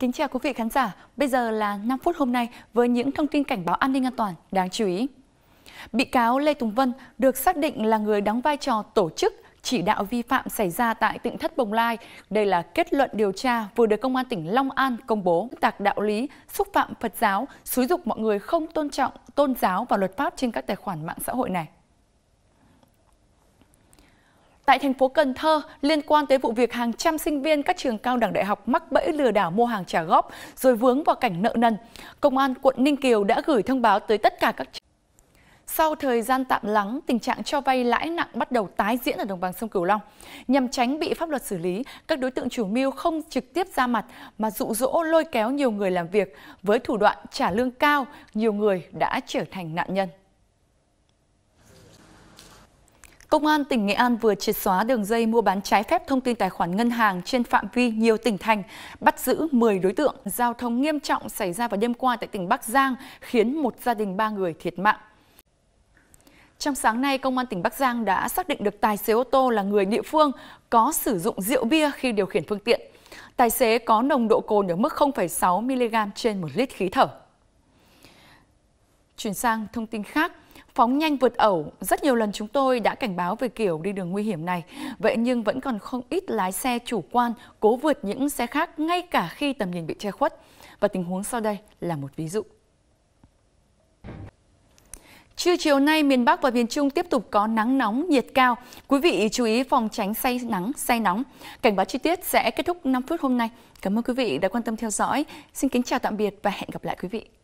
Kính chào quý vị khán giả, bây giờ là 5 phút hôm nay với những thông tin cảnh báo an ninh an toàn đáng chú ý. Bị cáo Lê Tùng Vân được xác định là người đóng vai trò tổ chức chỉ đạo vi phạm xảy ra tại tỉnh Thất Bồng Lai. Đây là kết luận điều tra vừa được Công an tỉnh Long An công bố tạc đạo lý, xúc phạm Phật giáo, xúi dục mọi người không tôn trọng tôn giáo và luật pháp trên các tài khoản mạng xã hội này. Tại thành phố Cần Thơ, liên quan tới vụ việc hàng trăm sinh viên các trường cao đẳng đại học mắc bẫy lừa đảo mua hàng trả góp rồi vướng vào cảnh nợ nần, Công an quận Ninh Kiều đã gửi thông báo tới tất cả các sau thời gian tạm lắng, tình trạng cho vay lãi nặng bắt đầu tái diễn ở đồng bằng sông Cửu Long. Nhằm tránh bị pháp luật xử lý, các đối tượng chủ mưu không trực tiếp ra mặt mà dụ dỗ lôi kéo nhiều người làm việc với thủ đoạn trả lương cao, nhiều người đã trở thành nạn nhân. Công an tỉnh Nghệ An vừa triệt xóa đường dây mua bán trái phép thông tin tài khoản ngân hàng trên phạm vi nhiều tỉnh thành, bắt giữ 10 đối tượng. Giao thông nghiêm trọng xảy ra vào đêm qua tại tỉnh Bắc Giang khiến một gia đình ba người thiệt mạng. Trong sáng nay, Công an tỉnh Bắc Giang đã xác định được tài xế ô tô là người địa phương có sử dụng rượu bia khi điều khiển phương tiện. Tài xế có nồng độ cồn ở mức 0,6 mg trên 1 lít khí thở. Chuyển sang thông tin khác, Phóng nhanh vượt ẩu, rất nhiều lần chúng tôi đã cảnh báo về kiểu đi đường nguy hiểm này. Vậy nhưng vẫn còn không ít lái xe chủ quan cố vượt những xe khác ngay cả khi tầm nhìn bị che khuất. Và tình huống sau đây là một ví dụ. Trưa chiều nay, miền Bắc và miền Trung tiếp tục có nắng nóng, nhiệt cao. Quý vị chú ý phòng tránh say nắng, say nóng. Cảnh báo chi tiết sẽ kết thúc 5 phút hôm nay. Cảm ơn quý vị đã quan tâm theo dõi. Xin kính chào tạm biệt và hẹn gặp lại quý vị.